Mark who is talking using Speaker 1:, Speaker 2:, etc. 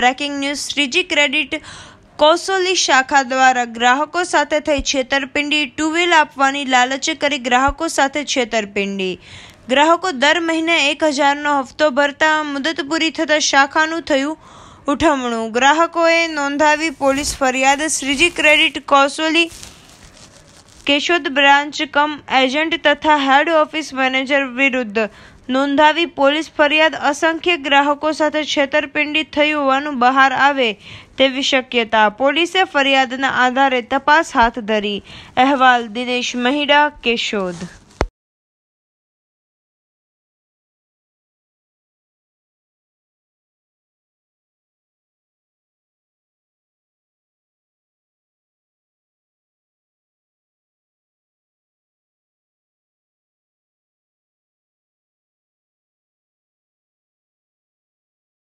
Speaker 1: breaking news Shriji credit કોસોલી શાખા દ્વારા ગ્રાહકો સાથે થઈ છેતરપિંડી ટુ વ્હીલ આપવાની લાલચ કરી ગ્રાહકો સાથે છેતરપિંડી ગ્રાહકો દર મહિને એક હજારનો હપ્તો ભરતા મુદત પૂરી થતાં શાખાનું થયું ઉઠમણું ગ્રાહકોએ નોંધાવી પોલીસ ફરિયાદ શ્રીજી ક્રેડિટ કોસોલી કેશોદ બ્રાન્ચ કમ એજન્ટ તથા હેડ ઓફિસ મેનેજર વિરુદ્ધ નોંધાવી પોલીસ ફરિયાદ અસંખ્ય ગ્રાહકો સાથે છેતરપિંડી થયું હોવાનું બહાર આવે તેવી શક્યતા પોલીસે ફરિયાદના આધારે તપાસ હાથ ધરી અહેવાલ દિનેશ મહિડા કેશોદ